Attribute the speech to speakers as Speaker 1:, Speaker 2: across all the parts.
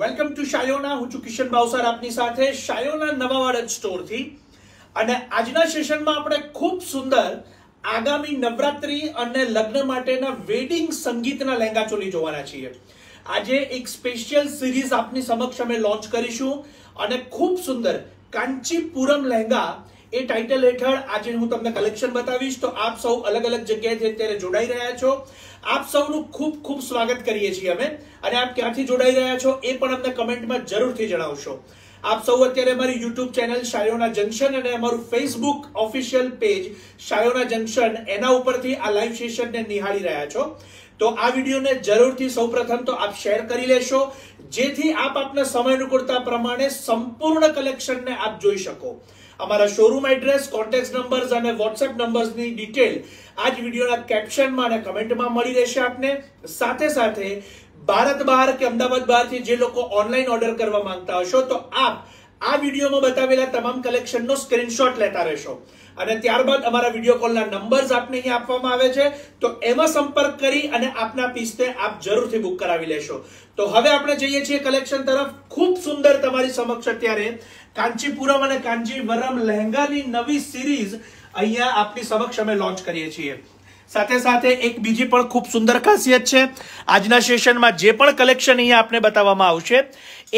Speaker 1: welcome to શાયોના હું છું કિશન બાવસર આપની સાથે શાયોના નવા નવાવાડ સ્ટોરથી અને આજના સેશનમાં આપણે ખૂબ સુંદર આગામી નવરાત્રી અને લગ્ન માટેના વેડિંગ સંગીતના લહેંગા ચોલી જોવાના છીએ આજે એક સ્પેશિયલ સિરીઝ આપની સમક્ષ અમે લોન્ચ કરીશું અને ખૂબ સુંદર કાંચીપુરમ લહેંગા એ ટાઇટલ હેઠળ આજે હું તમને કલેક્શન બતાવીશ તો આપ સૌ અલગ અલગ જગ્યાએથી અત્યારે જોડાઈ રહ્યા છો આપ સૌનું ખૂબ ખૂબ સ્વાગત કરીએ છીએ અમે અને આપ ક્યાંથી જોડાઈ રહ્યા છો એ પણ અમને કમેન્ટમાં જરૂરથી જણાવશો આપ સૌ અત્યારે અમારી યુટ્યુબ ચેનલ શાયોના જંકશન અને અમારું Facebook official page Shayona junction એના ઉપરથી આ લાઈવ સેશનને નિહાળી રહ્યા છો તો આ વિડીયોને જરૂરથી સૌપ્રથમ તો આપ શેર કરી લેશો જેથી આપ આપના સમય અનુકૂળતા પ્રમાણે સંપૂર્ણ કલેક્શનને આપ જોઈ શકો અમારા શોરૂમ એડ્રેસ કોન્ટેક્ટ નંબર્સ અને વોટ્સએપ નંબર્સની ડિટેલ આ જ વિડીયોના કેપ્શનમાં અને કમેન્ટમાં મળી રહેશે આપને સાથે સાથે ભારત બહાર કે અમદાવાદ બહારથી જે લોકો ઓનલાઈન ઓર્ડર કરવા માંગતા હશો તો આપ આ વિડીયોમાં બતાવેલા તમામ કલેક્શનનો સ્ક્રીનશોટ લેતા રહેશો અને ત્યારબાદ અમારા વિડીયો કોલના નંબર્સ આપને અહીં આપવામાં આવે છે તો એમાં સંપર્ક કરી અને આપના પીસને આપ જરૂરથી બુક કરાવી લેશો તો હવે આપણે જઈએ છીએ કલેક્શન તરફ ખૂબ સુંદર તમારી સમક્ષ અત્યારે કાંચીપુરમ અને કાંજીવરમ લહેંગાની નવી સિરીઝ અહીંયા આપની સમક્ષ અમે લોન્ચ કરીએ છીએ સાથે સાથે એક બીજી પણ ખૂબ સુંદર ખાસિયત છે આજના સેશનમાં જે પણ કલેક્શન અહીંયા આપને બતાવવામાં આવશે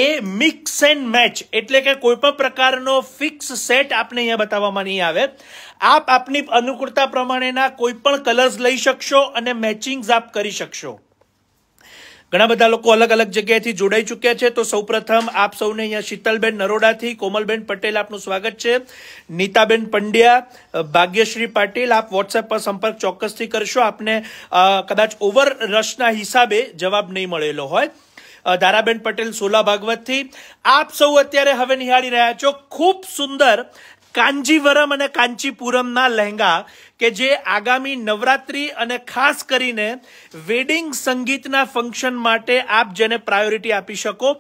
Speaker 1: એ મિક્સ એન્ડ મેચ એટલે કે કોઈ પણ પ્રકારનો ફિક્સ સેટ આપને અહીંયા બતાવવામાં નહીં આવે આપ આપની અનુકૂળતા પ્રમાણેના કોઈ પણ કલર્સ લઈ શકશો અને મેચિંગ્સ આપ કરી શકશો ઘણા બધા લોકો અલગ અલગ જગ્યાએથી જોડાઈ ચૂક્યા છે તો સૌપ્રથમ આપ સૌને અહીંયા શીતલબેન નરોડાથી કોમલબેન પટેલ આપનું સ્વાગત છે નીતાબેન પંડ્યા ભાગ્યશ્રી પાટીલ આપ વોટ્સએપ પર સંપર્ક ચોક્કસથી કરશો આપને કદાચ ઓવર રશના હિસાબે જવાબ નહીં મળેલો હોય ધારાબેન પટેલ સોલા ભાગવતથી આપ સૌ અત્યારે હવે નિહાળી રહ્યા છો ખૂબ સુંદર કાંજીવરમ અને કાંચીપુરમના લહેંગા કે જે આગામી નવરાત્રી અને ખાસ કરીને વેડિંગ સંગીતના ફંક્શન માટે આપ જેને પ્રાયોરિટી આપી શકો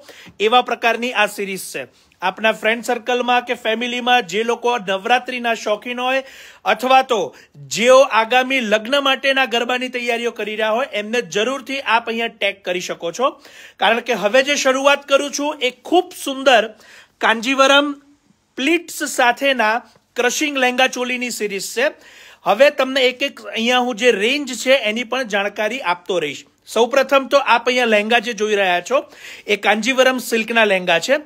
Speaker 1: એવા પ્રકારની આ સિરીઝ છે આપના ફ્રેન્ડ સર્કલમાં કે ફેમિલીમાં જે લોકો નવરાત્રિના શોખીન હોય અથવા તો જેઓ આગામી લગ્ન માટેના ગરબાની તૈયારીઓ કરી રહ્યા હોય એમને જરૂરથી આપ અહીંયા ટેગ કરી શકો છો કારણ કે હવે જે શરૂઆત કરું છું એ ખૂબ સુંદર કાંજીવરમ પ્લીટ્સ સાથેના ક્રશિંગ લહેંગા ચોલીની સિરીઝ છે હવે તમને એક એક અહીંયા હું જે રેન્જ છે એની પણ જાણકારી આપતો રહીશ સૌપ્રથમ તો આપ અહીંયા લહેંગા જે જોઈ રહ્યા છો એ કાંજીવરમ સિલ્કના લહેંગા છે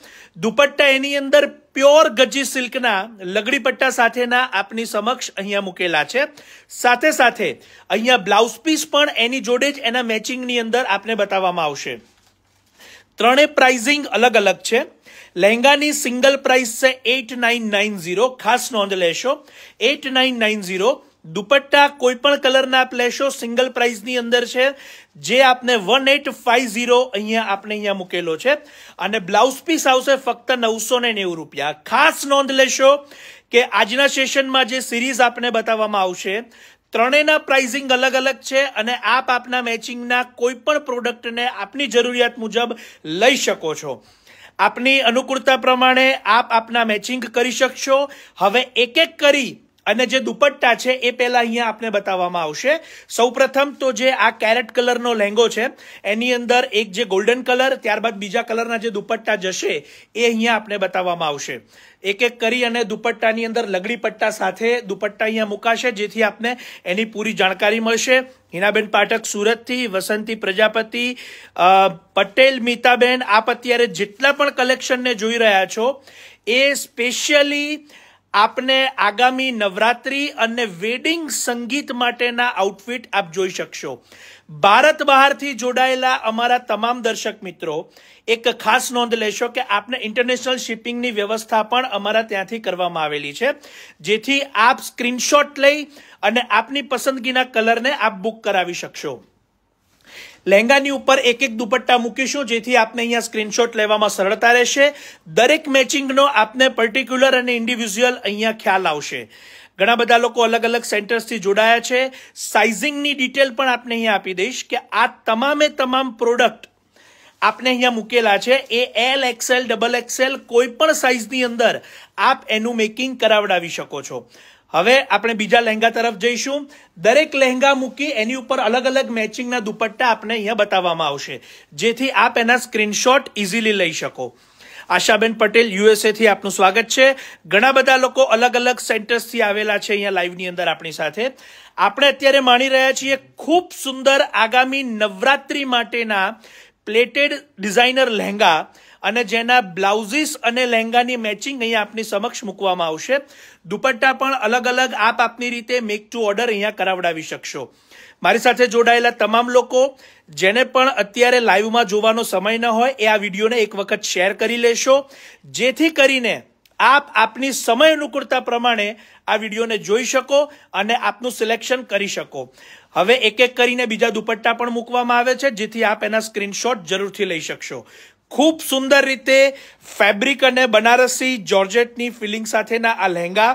Speaker 1: દુપટ્ટા એની અંદર પ્યોર ગજી સિલ્કના લગડીપટ્ટા સાથેના આપની સમક્ષ અહીંયા મૂકેલા છે સાથે સાથે અહીંયા બ્લાઉઝ પીસ પણ એની જોડે જ એના મેચિંગની અંદર આપને બતાવવામાં આવશે ત્રણે પ્રાઇઝિંગ અલગ અલગ છે લહેંગાની સિંગલ પ્રાઇસ છે એટ નાઇન નાઇન ઝીરો ખાસ નોંધ લેશો eight nine nine zero dupatta કોઈ પણ કલરના આપ લેશો સિંગલ પ્રાઇઝની અંદર છે જે આપને વન એટ ફાઇવ ઝીરો અહીંયા આપણે અહીંયા મૂકેલો છે અને બ્લાઉઝ પીસ આવશે ફક્ત નવસો ને નેવું રૂપિયા ખાસ નોંધ લેશો કે આજના સેશનમાં જે સિરીઝ આપને બતાવવામાં આવશે ત્રણેયના પ્રાઇઝિંગ અલગ અલગ છે અને આપ આપના મેચિંગના કોઈ પણ પ્રોડક્ટને આપની જરૂરિયાત મુજબ લઈ શકો છો આપની અનુકૂળતા પ્રમાણે આપ આપના મેચિંગ કરી શકશો હવે એક એક કરી અને જે દુપટ્ટા છે એ પહેલા અહીંયા આપને બતાવવામાં આવશે સૌપ્રથમ તો જે આ કેરેટ કલરનો લેંગો છે એની અંદર એક જે ગોલ્ડન કલર ત્યારબાદ બીજા કલરના જે દુપટ્ટા જશે એ અહીંયા આપને બતાવવામાં આવશે એક એક કરી અને દુપટ્ટાની અંદર લગડી પટ્ટા સાથે દુપટ્ટા અહીંયા મુકાશે જેથી આપને એની પૂરી જાણકારી મળશે હિનાબેન પાઠક સુરતથી વસંતી પ્રજાપતિ પટેલ મીતાબેન આપ અત્યારે જેટલા પણ કલેક્શનને જોઈ રહ્યા છો એ સ્પેશિયલી આપને આગામી નવરાત્રી અને વેડિંગ સંગીત માટેના આઉટફિટ આપ જોઈ શકશો ભારત બહારથી જોડાયેલા અમારા તમામ દર્શક મિત્રો એક ખાસ નોંધ લેશો કે આપને ઇન્ટરનેશનલ શિપિંગની વ્યવસ્થા પણ અમારા ત્યાંથી કરવામાં આવેલી છે જેથી આપ સ્ક્રીનશોટ લઈ અને આપની પસંદગીના કલરને આપ બુક કરાવી શકશો લહેંગાની ઉપર એક એક દુપટ્ટા મૂકીશું જેથી આપને અહીંયા સ્ક્રીનશોટ લેવામાં સરળતા રહેશે દરેક મેચિંગનો આપને પર્ટિક્યુલર અને ઇન્ડિવિઝ્યુઅલ અહીંયા ખ્યાલ આવશે ઘણા બધા લોકો અલગ અલગ સેન્ટર્સથી જોડાયા છે સાઇઝિંગની ડિટેલ પણ આપને અહીંયા આપી દઈશ કે આ તમામે તમામ પ્રોડક્ટ આપને અહીંયા મૂકેલા છે એ એલ એક્સેલ ડબલ એક્સેલ કોઈ પણ સાઇઝની અંદર આપ એનું મેકિંગ કરાવડાવી શકો છો હવે આપણે બીજા લહેંગા તરફ જઈશું દરેક લહેંગા મૂકી એની ઉપર અલગ અલગ મેચિંગના દુપટ્ટા આપને અહીંયા બતાવવામાં આવશે જેથી આપ એના સ્ક્રીનશોટ ઇઝીલી લઈ શકો આશાબેન પટેલ યુએસએથી આપનું સ્વાગત છે ઘણા બધા લોકો અલગ અલગ સેન્ટર્સથી આવેલા છે અહીંયા લાઈવની અંદર આપણી સાથે આપણે અત્યારે માણી રહ્યા છીએ ખૂબ સુંદર આગામી નવરાત્રી માટેના પ્લેટેડ ડિઝાઇનર લહેંગા અને જેના બ્લાઉઝીસ અને લહેંગાની મેચિંગ અહીંયા આપની સમક્ષ મૂકવામાં આવશે દુપટ્ટા પણ અલગ અલગ આપ આપની રીતે મેક ટુ ઓર્ડર અહીંયા કરાવડાવી શકશો મારી સાથે જોડાયેલા તમામ લોકો જેને પણ અત્યારે લાઈવમાં જોવાનો સમય ન હોય એ આ વિડીયોને એક વખત શેર કરી લેશો જેથી કરીને આપ આપની સમય અનુકૂળતા પ્રમાણે આ વિડીયોને જોઈ શકો અને આપનું સિલેક્શન કરી શકો હવે એક એક કરીને બીજા દુપટ્ટા પણ મૂકવામાં આવે છે જેથી આપ એના સ્ક્રીનશોટ જરૂરથી લઈ શકશો ખૂબ સુંદર રીતે ફેબ્રિક અને બનારસી જોર્જેટની ફિલિંગ સાથેના આ લહેંગા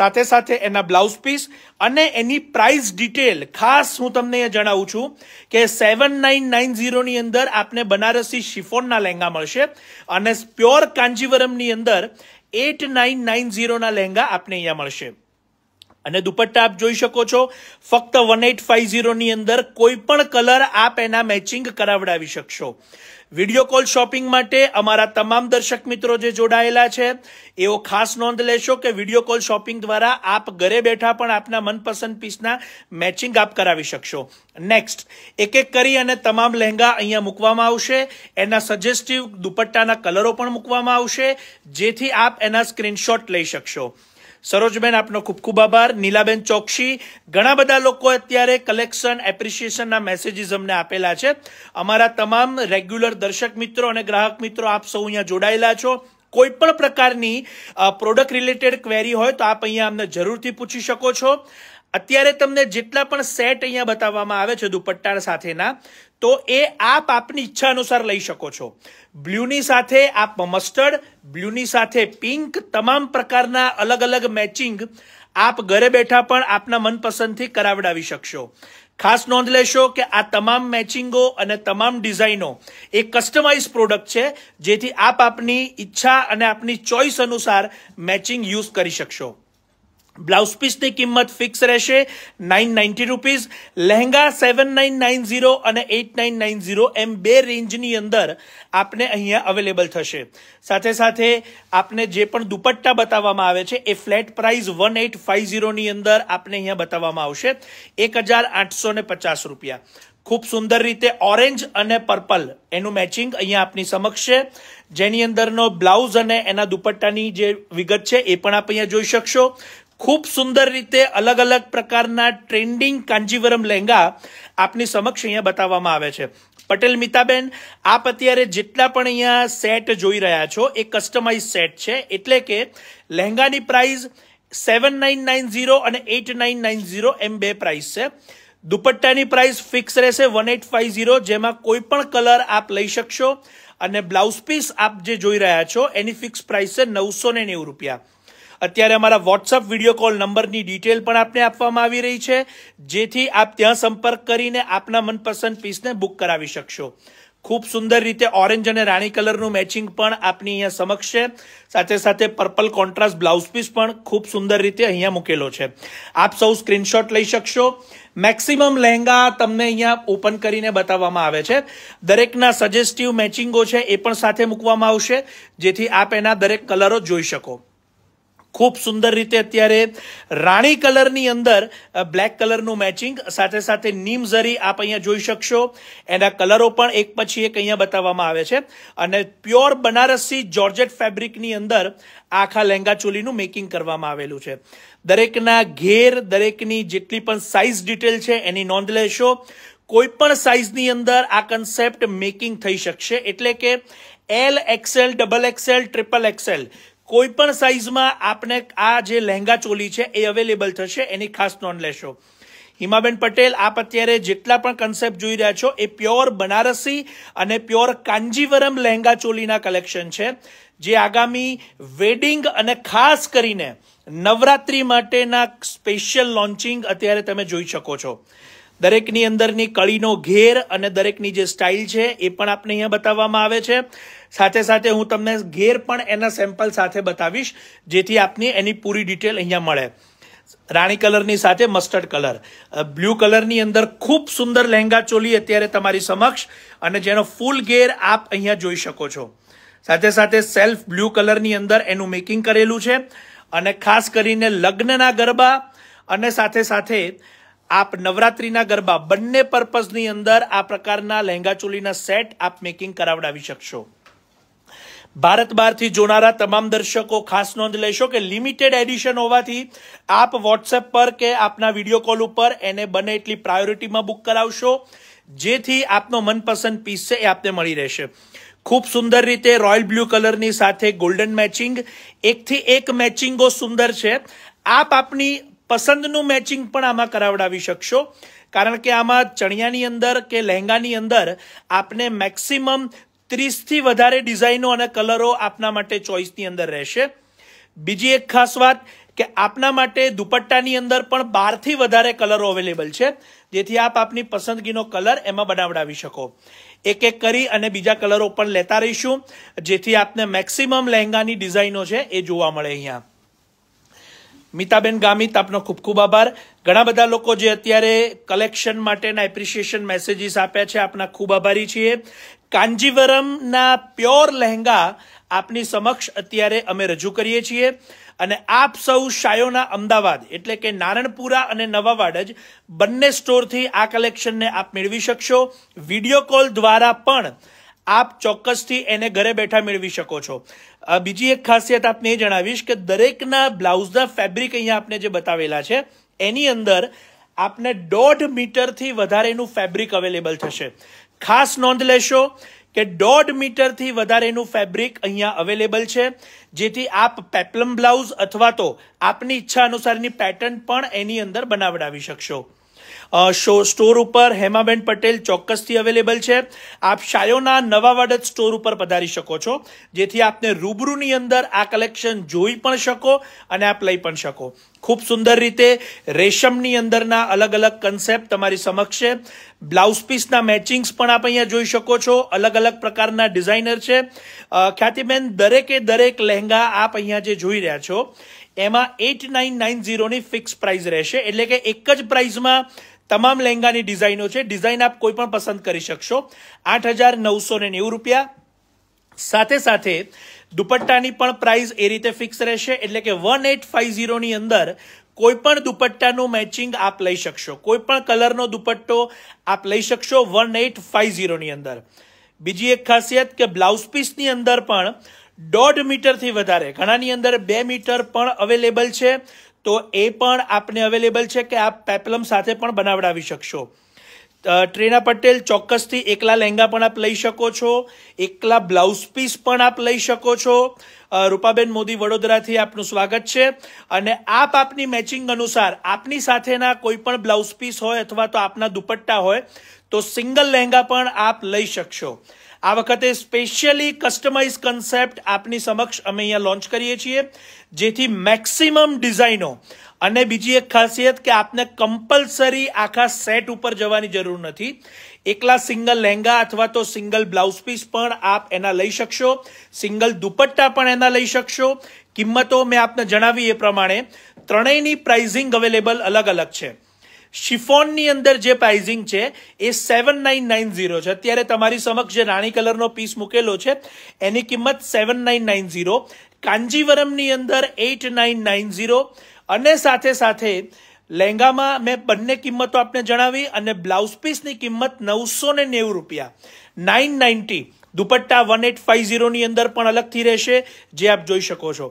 Speaker 1: સાથે સાથે એના બ્લાઉઝ પીસ અને એની પ્રાઇસ ડિટેલ ખાસ હું તમને એ જણાવું છું કે સેવન નાઇન નાઇન ઝીરોની અંદર આપને બનારસી શિફોનના લહેંગા મળશે અને પ્યોર કાંજીવરમની અંદર એટ નાઇન નાઇન ઝીરોના લહેંગા આપને અહીંયા મળશે અને દુપટ્ટા આપ જોઈ શકો છો ફક્ત વન એટ ફાઇવ ઝીરોની અંદર કોઈ પણ કલર આપ એના મેચિંગ કરાવડાવી શકશો વિડીયો કોલ શોપિંગ માટે અમારા તમામ દર્શક મિત્રો જે જોડાયેલા છે એવો ખાસ નોંધ લેશો કે વિડીયો કોલ શોપિંગ દ્વારા આપ ઘરે બેઠા પણ આપના મનપસંદ પીસના મેચિંગ આપ કરાવી શકશો નેક્સ્ટ એક એક કરી અને તમામ લહેંગા અહીંયા મૂકવામાં આવશે એના સજેસ્ટિવ દુપટ્ટાના કલરો પણ મૂકવામાં આવશે જેથી આપ એના સ્ક્રીનશોટ લઈ શકશો સરોજબેન આપનો ખૂબ ખૂબ આભાર નીલાબેન ચોકસી ઘણા બધા લોકો અત્યારે કલેક્શન એપ્રિશિએશનના મેસેજીસ અમને આપેલા છે અમારા તમામ રેગ્યુલર દર્શક મિત્રો અને ગ્રાહક મિત્રો આપ સૌ અહીંયા જોડાયેલા છો કોઈ પણ પ્રકારની પ્રોડક્ટ રિલેટેડ ક્વેરી હોય તો આપ અહીંયા અમને જરૂરથી પૂછી શકો છો અત્યારે તમને જેટલા પણ સેટ અહીંયા બતાવવામાં આવે છે દુપટ્ટા સાથેના તો એ આપ આપની ઈચ્છા અનુસાર લઈ શકો છો બ્લ્યુની સાથે આપ મસ્ટર્ડ બ્લ્યુની સાથે પિંક તમામ પ્રકારના અલગ અલગ મેચિંગ આપ ઘરે બેઠા પણ આપના મનપસંદથી કરાવડાવી શકશો ખાસ નોંધ લેશો કે આ તમામ મેચિંગો અને તમામ ડિઝાઇનો એ કસ્ટમાઇઝ પ્રોડક્ટ છે જેથી આપ આપની ઈચ્છા અને આપની ચોઇસ અનુસાર મેચિંગ યુઝ કરી શકશો બ્લાઉઝ પીસની કિંમત ફિક્સ રહેશે nine ninety rupees lehenga seven nine nine zero અને એટ નાઇન નાઇન ઝીરો એમ બે રેન્જની અંદર આપને અહીંયા અવેલેબલ થશે સાથે સાથે આપને જે પણ દુપટ્ટા બતાવવામાં આવે છે એ flat price one eight five ઝીરોની અંદર આપને અહીંયા બતાવવામાં આવશે એક હજાર આઠસો ને પચાસ રૂપિયા ખૂબ સુંદર રીતે ઓરેન્જ અને પર્પલ એનું મેચિંગ અહીંયા આપની સમક્ષ છે જેની અંદરનો બ્લાઉઝ અને એના દુપટ્ટાની જે વિગત છે એ પણ આપ અહીંયા જોઈ શકશો ખૂબ સુંદર રીતે અલગ અલગ પ્રકારના ટ્રેન્ડિંગ કાંજીવરમ લહેંગા આપની સમક્ષ અહીંયા બતાવવામાં આવે છે પટેલ મિતાબેન આપ અત્યારે જેટલા પણ અહીંયા સેટ જોઈ રહ્યા છો એ કસ્ટમાઇઝ સેટ છે એટલે કે લહેંગાની price seven nine nine zero અને એટ નાઇન નાઇન ઝીરો એમ બે પ્રાઇઝ છે દુપટ્ટાની પ્રાઇસ ફિક્સ રહેશે વન એટ ફાઇવ ઝીરો જેમાં કોઈ પણ કલર આપ લઈ શકશો અને બ્લાઉઝ પીસ આપ જે જોઈ રહ્યા છો એની ફિક્સ પ્રાઇસ છે નવસો નેવું રૂપિયા અત્યારે અમારા વોટ્સઅપ વિડીયો કોલ નંબરની ડિટેલ પણ આપને આપવામાં આવી રહી છે જેથી આપ ત્યાં સંપર્ક કરીને આપના મનપસંદ પીસને બુક કરાવી શકશો ખૂબ સુંદર રીતે ઓરેન્જ અને રાણી કલરનું મેચિંગ પણ આપની અહીંયા સમક્ષ છે સાથે સાથે પર્પલ કોન્ટ્રાસ્ટ બ્લાઉઝ પીસ પણ ખૂબ સુંદર રીતે અહીંયા મૂકેલો છે આપ સૌ સ્ક્રીનશોટ લઈ શકશો મેક્સિમમ લહેંગા તમને અહીંયા ઓપન કરીને બતાવવામાં આવે છે દરેકના સજેસ્ટિવ મેચિંગો છે એ પણ સાથે મૂકવામાં આવશે જેથી આપ એના દરેક કલરો જોઈ શકો ખૂબ સુંદર રીતે અત્યારે રાણી કલરની અંદર બ્લેક કલરનું મેચિંગ સાથે સાથે નીમ ઝરી આપ અહીંયા જોઈ શકશો એના કલરો પણ એક પછી એક અહીંયા બતાવવામાં આવે છે અને પ્યોર બનારસી જોર્જેટ ફેબ્રિકની અંદર આખા લહેંગા ચોલીનું મેકિંગ કરવામાં આવેલું છે દરેકના ઘેર દરેકની જેટલી પણ સાઇઝ ડિટેલ છે એની નોંધ લેશો કોઈપણ સાઇઝની અંદર આ કન્સેપ્ટ મેકિંગ થઈ શકશે એટલે કે L XL double XL triple XL કોઈ પણ સાઇઝમાં આપને આ જે લહેંગા ચોલી છે એ અવેલેબલ થશે એની ખાસ નોંધ લેશો હિમાબેન પટેલ આપ અત્યારે જેટલા પણ કન્સેપ્ટ જોઈ રહ્યા છો એ પ્યોર બનારસી અને પ્યોર કાંજીવરમ લહેંગા ચોલીના કલેક્શન છે જે આગામી વેડિંગ અને ખાસ કરીને નવરાત્રી માટેના સ્પેશિયલ લોન્ચિંગ અત્યારે તમે જોઈ શકો છો દરેકની અંદરની કળીનો ઘેર અને દરેકની જે સ્ટાઇલ છે એ પણ આપને અહીંયા બતાવવામાં આવે છે સાથે સાથે હું તમને ઘેર પણ એના સેમ્પલ સાથે બતાવીશ જેથી આપની એની પૂરી ડિટેલ અહીંયા મળે રાણી કલરની સાથે મસ્ટર્ડ કલર બ્લુ કલરની અંદર ખૂબ સુંદર લહેંગા ચોલી અત્યારે તમારી સમક્ષ અને જેનો ફૂલ ઘેર આપ અહીંયા જોઈ શકો છો સાથે સાથે સેલ્ફ બ્લુ કલરની અંદર એનું મેકિંગ કરેલું છે અને ખાસ કરીને લગ્નના ગરબા અને સાથે સાથે આપ નવરાત્રિના ગરબા બંને પર્પઝની અંદર આ પ્રકારના લહેંગા ચોલીના સેટ આપ મેકિંગ કરાવડાવી શકશો ભારત બહારથી જોનારા તમામ દર્શકો ખાસ નોંધ લેશો કે લિમિટેડ એડિશન હોવાથી આપ વોટ્સએપ પર કે આપના વિડીયો કોલ ઉપર એને બને એટલી પ્રાયોરિટીમાં બુક કરાવશો જેથી આપનો મનપસંદ પીસ છે એ આપને મળી રહેશે ખૂબ સુંદર રીતે રોયલ બ્લુ કલરની સાથે ગોલ્ડન મેચિંગ એકથી એક મેચિંગો સુંદર છે આપ આપની પસંદનું મેચિંગ પણ આમાં કરાવડાવી શકશો કારણ કે આમાં ચણિયાની અંદર કે લહેંગાની અંદર આપને મેક્સિમમ ત્રીસથી વધારે ડિઝાઇનો અને કલરો આપના માટે ચોઇસની અંદર રહેશે બીજી એક ખાસ વાત કે આપના માટે દુપટ્ટાની અંદર પણ બારથી વધારે કલરો અવેલેબલ છે જેથી આપ આપની પસંદગીનો કલર એમાં બનાવડાવી શકો એક એક કરી અને બીજા કલરો પણ લેતા રહીશું જેથી આપને મેક્સિમમ લહેંગાની ડિઝાઇનો છે એ જોવા મળે અહીંયા મિતાબેન ગામિત આપનો ખૂબ ખૂબ આભાર ઘણા બધા લોકો જે અત્યારે કલેક્શન માટેના એપ્રિશિએશન મેસેજીસ આપ્યા છે આપના ખૂબ આભારી છીએ કાંજીવરમના પ્યોર લહેંગા આપની સમક્ષ અત્યારે અમે રજૂ કરીએ છીએ અને આપ સૌ શાયોના અમદાવાદ એટલે કે નારણપુરા અને નવાવાડ જ બંને સ્ટોરથી આ કલેક્શનને આપ મેળવી શકશો વિડીયો કોલ દ્વારા પણ આપ ચોક્કસથી એને ઘરે બેઠા મેળવી શકો છો બીજી એક ખાસિયત આપને એ જણાવીશ કે દરેકના બ્લાઉઝના ફેબ્રિક અહીંયા આપને જે બતાવેલા છે એની અંદર આપને દોઢ મીટરથી વધારેનું ફેબ્રિક અવેલેબલ થશે ખાસ નોંધ લેશો કે દોઢ મીટરથી વધારેનું ફેબ્રિક અહીંયા અવેલેબલ છે જેથી આપ પેપ્લમ બ્લાઉઝ અથવા તો આપની ઈચ્છા અનુસારની પેટર્ન પણ એની અંદર બનાવડાવી શકશો શો સ્ટોર ઉપર હેમાબેન પટેલ ચોક્કસથી અવેલેબલ છે આપ શાયોના નવા વાડજ સ્ટોર ઉપર પધારી શકો છો જેથી આપને રૂબરૂની અંદર આ કલેક્શન જોઈ પણ શકો અને આપ લઈ પણ શકો ખૂબ સુંદર રીતે રેશમની અંદરના અલગ અલગ કન્સેપ્ટ તમારી સમક્ષ છે બ્લાઉઝ પીસના મેચિંગ્સ પણ આપ અહીંયા જોઈ શકો છો અલગ અલગ પ્રકારના ડિઝાઇનર છે ખ્યાતિબેન દરેકે દરેક લહેંગા આપ અહીંયા જે જોઈ રહ્યા છો એમાં એટ નાઇન નાઇન ઝીરોની ફિક્સ પ્રાઇઝ રહેશે એટલે કે એક જ પ્રાઇઝમાં તમામ લહેંગાની ડિઝાઇનો છે ડિઝાઇન આપ કોઈ પણ પસંદ કરી શકશો આઠ હજાર નવસો ને નેવું રૂપિયા સાથે સાથે દુપટ્ટાની પણ પ્રાઇસ એ રીતે ફિક્સ રહેશે એટલે કે વન એટ ફાઇવ ઝીરોની અંદર કોઈપણ દુપટ્ટાનું મેચિંગ આપ લઈ શકશો કોઈપણ કલરનો દુપટ્ટો આપ લઈ શકશો વન એટ ફાઇવ ઝીરોની અંદર બીજી એક ખાસિયત કે બ્લાઉઝ પીસની અંદર પણ દોઢ મીટરથી વધારે ઘણાની અંદર બે મીટર પણ અવેલેબલ છે તો એ પણ આપને અવેલેબલ છે કે આપ પેપલમ સાથે પણ બનાવડાવી શકશો ટ્રેના પટેલ ચોક્કસથી એકલા લહેંગા પણ આપ લઈ શકો છો એકલા બ્લાઉઝ પીસ પણ આપ લઈ શકો છો રૂપાબેન મોદી વડોદરાથી આપનું સ્વાગત છે અને આપ આપની મેચિંગ અનુસાર આપની સાથેના કોઈ પણ બ્લાઉઝ પીસ હોય અથવા તો આપના દુપટ્ટા હોય તો સિંગલ લહેંગા પણ આપ લઈ શકશો આ વખતે સ્પેશિયલી કસ્ટમાઇઝ કન્સેપ્ટ આપની સમક્ષ અમે અહીંયા લોન્ચ કરીએ છીએ જેથી મેક્સિમમ ડિઝાઇનો અને બીજી એક ખાસિયત કે આપને કમ્પલસરી આખા સેટ ઉપર જવાની જરૂર નથી એકલા સિંગલ લહેંગા અથવા તો સિંગલ બ્લાઉઝ પીસ પણ આપ એના લઈ શકશો સિંગલ દુપટ્ટા પણ એના લઈ શકશો કિંમતો મેં આપને જણાવી એ પ્રમાણે ત્રણેયની પ્રાઇઝિંગ અવેલેબલ અલગ અલગ છે શિફોનની અંદર જે પ્રાઇઝિંગ છે એ સેવન નાઇન નાઇન ઝીરો છે અત્યારે તમારી સમક્ષ જે રાણી કલરનો પીસ મૂકેલો છે એની કિંમત સેવન નાઇન નાઇન ઝીરો કાંજીવરમની અંદર એઈટ નાઇન નાઇન ઝીરો અને સાથે સાથે લહેંગામાં મેં બંને કિંમતો આપને જણાવી અને બ્લાઉઝ પીસની કિંમત નવસો ને નેવું રૂપિયા nine ninety dupatta one eight five ઝીરોની અંદર પણ અલગથી રહેશે જે આપ જોઈ શકો છો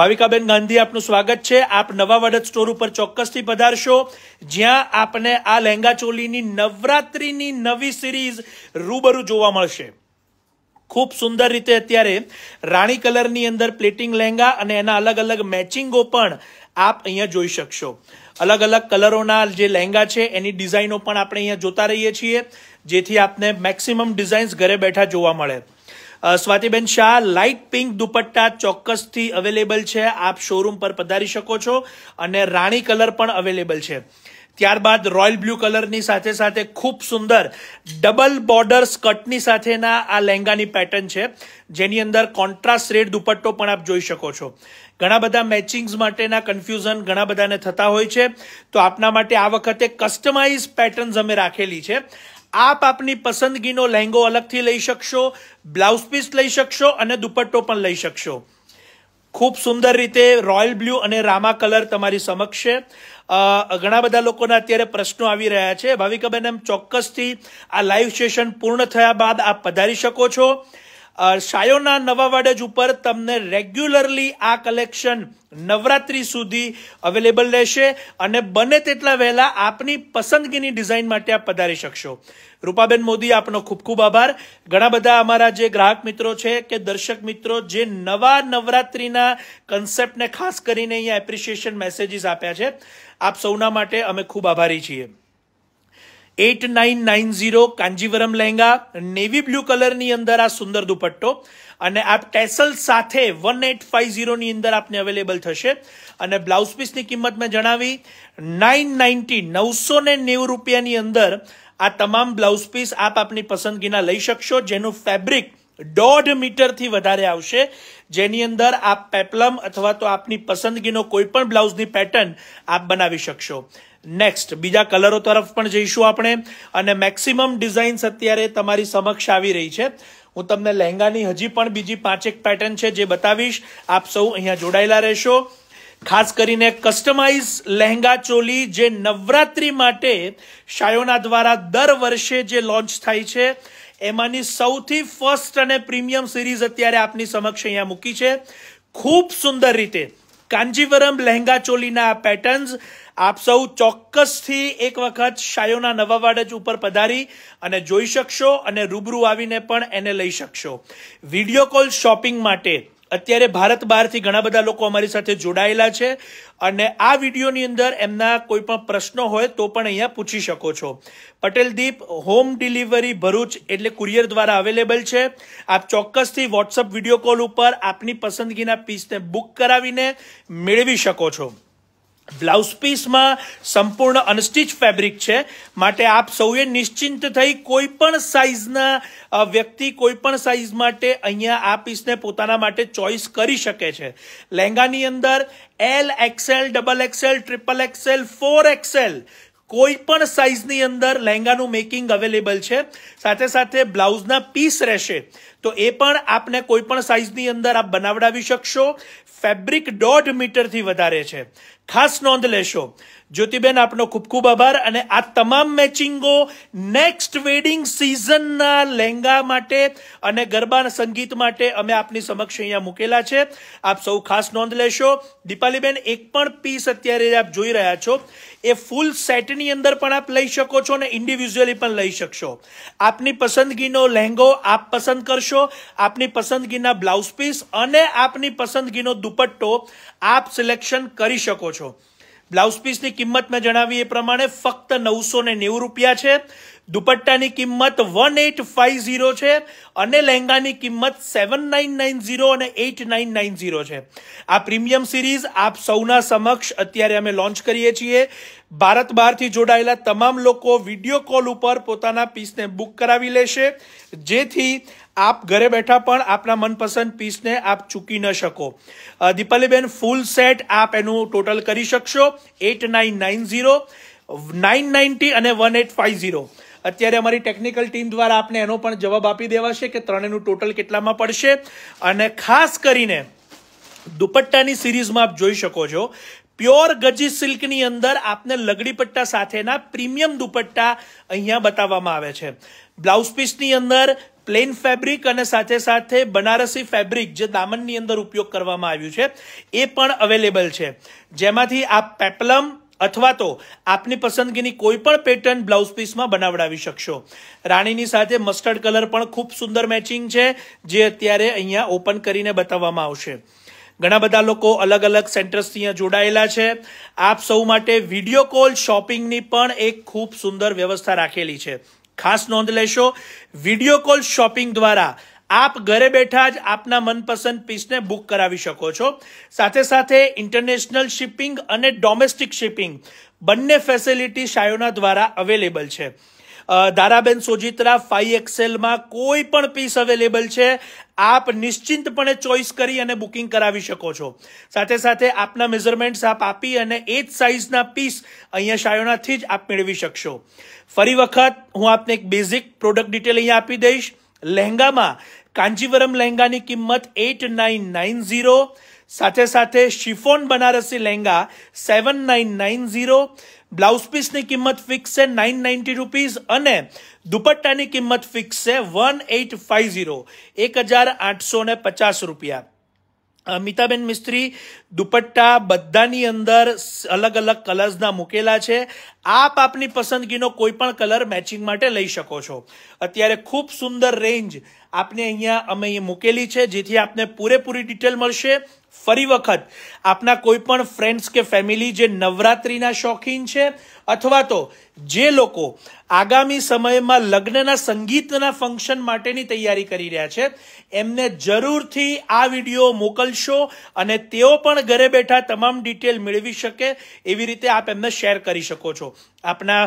Speaker 1: ભાવિકાબેન ગાંધી આપનું સ્વાગત છે આપ નવા વડદ સ્ટોર ઉપર ચોક્કસથી પધારશો જ્યાં આપને આ લહેંગા ચોલીની નવરાત્રિની નવી સિરીઝ રૂબરૂ જોવા મળશે ખૂબ સુંદર રીતે અત્યારે રાણી કલરની અંદર પ્લેટિંગ લહેંગા અને એના અલગ અલગ મેચિંગો પણ આપ અહીંયા જોઈ શકશો અલગ અલગ કલરોના જે લહેંગા છે એની ડિઝાઇનો પણ આપણે અહીંયા જોતા રહીએ છીએ જેથી આપને મેક્સિમમ ડિઝાઇન્સ ઘરે બેઠા જોવા મળે સ્વાતિબેન શાહ લાઇટ પિંક દુપટ્ટા ચોક્કસથી અવેલેબલ છે આપ શોરૂમ પર પધારી શકો છો અને રાણી કલર પણ અવેલેબલ છે ત્યારબાદ રોયલ બ્લુ કલરની સાથે સાથે ખૂબ સુંદર ડબલ બોર્ડર સ્કર્ટની સાથેના આ લહેંગાની પેટર્ન છે જેની અંદર કોન્ટ્રાસ્ટ રેડ દુપટ્ટો પણ આપ જોઈ શકો છો ઘણા બધા મેચિંગ્સ માટેના કન્ફ્યુઝન ઘણા બધાને થતા હોય છે તો આપના માટે આ વખતે કસ્ટમાઇઝ પેટર્ન્સ અમે રાખેલી છે આપ આપની પસંદગીનો લહેંગો અલગથી લઈ શકશો બ્લાઉઝ પીસ લઈ શકશો અને દુપટ્ટો પણ લઈ શકશો ખૂબ સુંદર રીતે રોયલ બ્લુ અને રામા કલર તમારી સમક્ષ છે ઘણા બધા લોકોના અત્યારે પ્રશ્નો આવી રહ્યા છે ભાવિકાબેન એમ ચોક્કસથી આ લાઈવ સેશન પૂર્ણ થયા બાદ આપ પધારી શકો છો શાયોના નવા વાડજ ઉપર તમને રેગ્યુલરલી આ કલેક્શન નવરાત્રી સુધી અવેલેબલ રહેશે અને બને તેટલા વહેલા આપની પસંદગીની ડિઝાઇન માટે આપ પધારી શકશો રૂપાબેન મોદી આપનો ખૂબ ખૂબ આભાર ઘણા બધા અમારા જે ગ્રાહક મિત્રો છે કે દર્શક મિત્રો જે નવા નવરાત્રિના કન્સેપ્ટને ખાસ કરીને અહીંયા એપ્રિશિએશન મેસેજીસ આપ્યા છે આપ સૌના માટે અમે ખૂબ આભારી છીએ eight nine nine zero Kanjeevaram lehenga navy blue કલરની અંદર આ સુંદર દુપટ્ટો અને આપ ટેસલ સાથે વન એટ ફાઇવ ઝીરોની અંદર આપને અવેલેબલ થશે અને બ્લાઉઝ પીસની કિંમત મેં જણાવી નાઇન નાઇન્ટી નવસો ને નેવું રૂપિયાની અંદર આ તમામ બ્લાઉઝ પીસ આપ આપની પસંદગીના લઈ શકશો જેનું ફેબ્રિક દોઢ મીટરથી વધારે આવશે જેની અંદર આપ પેપલમ અથવા તો આપની પસંદગીનો કોઈ પણ બ્લાઉઝની પેટર્ન આપ બનાવી શકશો નેક્સ્ટ બીજા કલરો તરફ પણ જઈશું આપણે અને મેક્સિમમ ડિઝાઇન્સ અત્યારે તમારી સમક્ષ આવી રહી છે હું તમને લહેંગાની હજી પણ બીજી પાંચેક પેટર્ન છે જે બતાવીશ આપ સૌ અહીંયા જોડાયેલા રહેશો ખાસ કરીને કસ્ટમાઇઝ લહેંગા ચોલી જે નવરાત્રી માટે શાયોના દ્વારા દર વર્ષે જે લોન્ચ થાય છે એમાંની સૌથી ફર્સ્ટ અને પ્રીમિયમ સિરીઝ અત્યારે આપની સમક્ષ અહીંયા મૂકી છે ખૂબ સુંદર રીતે કાંજીવરમ લહેંગા ચોલીના પેટર્ન્સ આપ સૌ ચોક્કસથી એક વખત શાયોના નવાવાડજ ઉપર પધારી અને જોઈ શકશો અને રૂબરૂ આવીને પણ એને લઈ શકશો વિડીયો કોલ શોપિંગ માટે અત્યારે ભારત બહારથી ઘણા બધા લોકો અમારી સાથે જોડાયેલા છે અને આ વિડીયોની અંદર એમના કોઈ પણ પ્રશ્નો હોય તો પણ અહીંયા પૂછી શકો છો પટેલદીપ હોમ ડિલિવરી ભરૂચ એટલે કુરિયર દ્વારા અવેલેબલ છે આપ ચોક્કસથી વોટ્સઅપ વિડીયો કોલ ઉપર આપની પસંદગીના પીસને બુક કરાવીને મેળવી શકો છો બ્લાઉઝ પીસમાં સંપૂર્ણ અનસ્ટિચ ફેબ્રિક છે માટે આપ સૌએ નિશ્ચિંત થઈ કોઈ પણ સાઇઝના વ્યક્તિ કોઈ પણ સાઇઝ માટે અહીંયા આ પીસને પોતાના માટે ચોઇસ કરી શકે છે લહેંગાની અંદર L XL double XL triple XL four XL કોઈ પણ સાઇઝની અંદર લહેંગાનું મેકિંગ અવેલેબલ છે સાથે સાથે બ્લાઉઝના પીસ રહેશે તો એ પણ આપને કોઈ પણ સાઇઝની અંદર આપ બનાવડાવી શકશો ફેબ્રિક દોઢ મીટરથી વધારે છે ખાસ નોંધ લેશો જ્યોતિબેન આપનો ખૂબ ખૂબ આભાર અને આ તમામ મેચિંગો નેક્સ્ટ વેડિંગ સિઝનના લહેંગા માટે અને ગરબા સંગીત માટે અમે આપની સમક્ષ અહીંયા મૂકેલા છે આપ સૌ ખાસ નોંધ લેશો દીપાલીબેન એક પણ પીસ અત્યારે આપ જોઈ રહ્યા છો એ ફૂલ સેટની અંદર પણ આપ લઈ શકો છો અને ઇન્ડિવિજ્યુઅલી પણ લઈ શકશો આપની પસંદગીનો લહેંગો આપ પસંદ કરશો લેશો આપની પસંદગીના બ્લાઉઝ પીસ અને આપની પસંદગીનો દુપટ્ટો આપ સિલેક્શન કરી શકો છો બ્લાઉઝ પીસની કિંમત મેં જણાવી એ પ્રમાણે ફક્ત નવસો ને નેવું રૂપિયા છે દુપટ્ટાની કિંમત વન એટ ફાઇવ ઝીરો છે અને લહેંગાની કિંમત સેવન નાઇન નાઇન ઝીરો અને એટ નાઇન નાઇન ઝીરો છે આ પ્રીમિયમ સિરીઝ આપ સૌના સમક્ષ અત્યારે અમે લોન્ચ કરીએ છીએ ભારત બહારથી જોડાયેલા તમામ લોકો વિડીયો કોલ ઉપર પોતાના પીસને બુક કરાવી લેશે જેથી આપ ઘરે બેઠા પણ આપના મનપસંદ પીસને આપ ચૂકી ન શકો દીપાલીબેન ફૂલ સેટ આપ એનું ટોટલ કરી શકશો eight nine nine zero nine ninety અને વન એટ ફાઇવ ઝીરો અત્યારે અમારી ટેકનિકલ ટીમ દ્વારા આપને એનો પણ જવાબ આપી દેવાશે કે ત્રણેયનું ટોટલ કેટલામાં પડશે અને ખાસ કરીને દુપટ્ટાની સિરીઝમાં આપ જોઈ શકો છો પ્યોર ગજી સિલ્કની અંદર આપને લગડી પટ્ટા સાથેના પ્રીમિયમ દુપટ્ટા અહીંયા બતાવવામાં આવે છે બ્લાઉઝ પીસની અંદર પ્લેન ફેબ્રિક અને સાથે સાથે બનારસી ફેબ્રિક જે દામનની અંદર ઉપયોગ કરવામાં આવ્યું છે એ પણ અવેલેબલ છે જેમાંથી આ પેપલમ અથવા તો આપની પસંદગીની કોઈ પણ પેટર્ન બ્લાઉઝ પીસમાં બનાવડાવી શકશો રાણીની સાથે મસ્ટર્ડ કલર પણ ખૂબ સુંદર મેચિંગ છે જે અત્યારે અહીંયા ઓપન કરીને બતાવવામાં આવશે ઘણા બધા લોકો અલગ અલગ સેન્ટર્સથી અહીંયા જોડાયેલા છે આપ સૌ માટે વિડીયો કોલ શોપિંગની પણ એક ખૂબ સુંદર વ્યવસ્થા રાખેલી છે ખાસ નોંધ લેશો વિડીયો કોલ શોપિંગ દ્વારા આપ ઘરે બેઠા જ આપના મનપસંદ પીસને બુક કરાવી શકો છો સાથે સાથે ઇન્ટરનેશનલ શિપિંગ અને ડોમેસ્ટિક શિપિંગ બંને ફેસિલિટી શાયોના દ્વારા અવેલેબલ છે દારાબેન સોજિત્રા ફાઈ એક્સેલમાં કોઈ પણ પીસ અવેલેબલ છે આપ નિશ્ચિંતપણે ચોઇસ કરી અને બુકિંગ કરાવી શકો છો સાથે સાથે આપના મેઝરમેન્ટ્સ આપ આપી અને એ જ સાઇઝના પીસ અહીંયા શાયોનાથી જ આપ મેળવી શકશો ફરી વખત હું આપને એક બેઝિક પ્રોડક્ટ ડિટેલ અહીંયા આપી દઈશ લહેંગામાં કાંજીવરમ લહેંગાની કિંમત એટ નાઇન નાઇન ઝીરો સાથે સાથે chiffon Banarasi lehenga seven nine nine zero blouse પીસની કિંમત ફિક્સ છે નાઇન નાઇન્ટી રૂપીઝ અને દુપટ્ટાની કિંમત ફિક્સ છે વન એટ ફાઇવ ઝીરો એક હજાર આઠસો ને પચાસ રૂપિયા અમિતાબેન મિસ્ત્રી દુપટ્ટા બધાની અંદર અલગ અલગ કલર્સના મૂકેલા છે આપ આપની પસંદગીનો કોઈ પણ કલર મેચિંગ માટે લઈ શકો છો અત્યારે ખૂબ સુંદર રેન્જ આપને અહીંયા અમે અહીં મૂકેલી છે જેથી આપને પૂરેપૂરી ડિટેલ મળશે ફરી વખત આપના કોઈ પણ ફ્રેન્ડ્સ કે ફેમિલી જે નવરાત્રિના શોખીન છે અથવા તો જે લોકો આગામી સમયમાં લગ્નના સંગીતના ફંક્શન માટેની તૈયારી કરી રહ્યા છે એમને જરૂરથી આ વિડીયો મોકલશો અને તેઓ પણ ઘરે બેઠા તમામ ડિટેલ મેળવી શકે એવી રીતે આપ એમને શેર કરી શકો છો આપના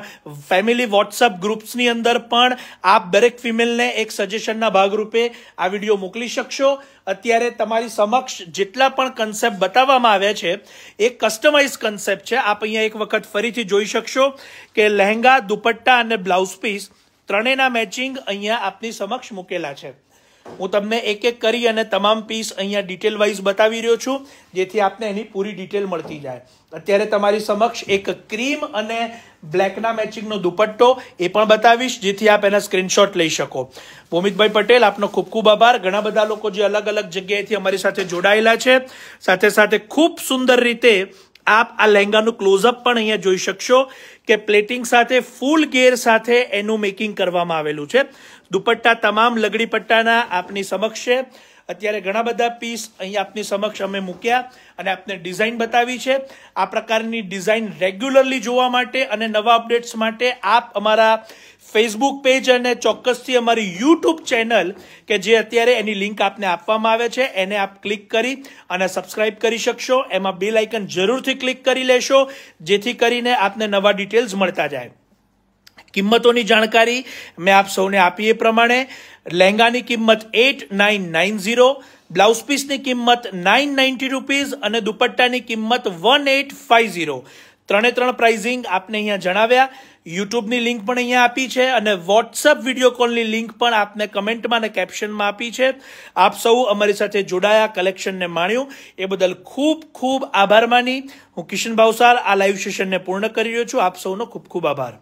Speaker 1: ફેમિલી વોટ્સઅપ ગ્રુપ્સની અંદર પણ આપ દરેક ફિમેલને એક સજેશનના ભાગરૂપે આ વિડીયો મોકલી શકશો અત્યારે તમારી સમક્ષ જેટલા પણ કન્સેપ્ટ બતાવવામાં આવ્યા છે એ કસ્ટમાઇઝ કન્સેપ્ટ છે આપ અહીંયા એક વખત ફરીથી જોઈ શકશો કે લહેંગા દુપટ્ટા અને બ્લાઉઝ પીસ ત્રણેયના મેચિંગ અહીંયા આપની સમક્ષ મૂકેલા છે હું તમને એક એક કરી અને તમામ પીસ અહીંયા ડિટેલ વાઇઝ બતાવી રહ્યો છું જેથી આપને એની પૂરી ડિટેલ મળતી જાય અત્યારે તમારી સમક્ષ એક ક્રીમ અને બ્લેકના મેચિંગનો દુપટ્ટો એ પણ બતાવીશ જેથી આપ એના સ્ક્રીનશોટ લઈ શકો ભૂમિતભાઈ પટેલ આપનો ખૂબ ખૂબ આભાર ઘણા બધા લોકો જે અલગ અલગ જગ્યાએથી અમારી સાથે જોડાયેલા છે સાથે સાથે ખૂબ સુંદર રીતે આપ આ લહેંગાનું ક્લોઝઅપ પણ અહીંયા જોઈ શકશો કે પ્લેટિંગ સાથે ફૂલ ગેર સાથે એનું મેકિંગ કરવામાં આવેલું છે દુપટ્ટા તમામ લગડી પટ્ટાના આપની સમક્ષ છે અત્યારે ઘણા બધા પીસ અહીં આપની સમક્ષ અમે મૂક્યા અને આપને ડિઝાઇન બતાવી છે આ પ્રકારની ડિઝાઇન રેગ્યુલરલી જોવા માટે અને નવા અપડેટ્સ માટે આપ અમારા ફેસબુક પેજ અને ચોક્કસથી અમારી યુટ્યુબ ચેનલ કે જે અત્યારે એની લિંક આપને આપવામાં આવે છે એને આપ ક્લિક કરી અને સબસ્ક્રાઇબ કરી શકશો એમાં બેલ આઇકન જરૂરથી ક્લિક કરી લેશો જેથી કરીને આપને નવા ડિટેલ્સ મળતા જાય કિંમતોની જાણકારી મેં આપ સૌને આપી એ પ્રમાણે લહેંગાની કિંમત eight nine nine zero blouse પીસની કિંમત નાઇન નાઇન્ટી રૂપીઝ અને દુપટ્ટાની કિંમત વન એટ ફાઇવ ઝીરો ત્રણે ત્રણ પ્રાઇઝિંગ આપને અહીંયા જણાવ્યા યુટ્યુબની લિંક પણ અહીંયા આપી છે અને વોટ્સઅપ વિડીયો કોલની લિંક પણ આપને કમેન્ટમાં અને કેપ્શનમાં આપી છે આપ સૌ અમારી સાથે જોડાયા કલેક્શનને માણ્યું એ બદલ ખૂબ ખૂબ આભાર માની હું કિશન ભાવસાર આ લાઈવ સેશનને પૂર્ણ કરી રહ્યો છું આપ સૌનો ખૂબ ખૂબ આભાર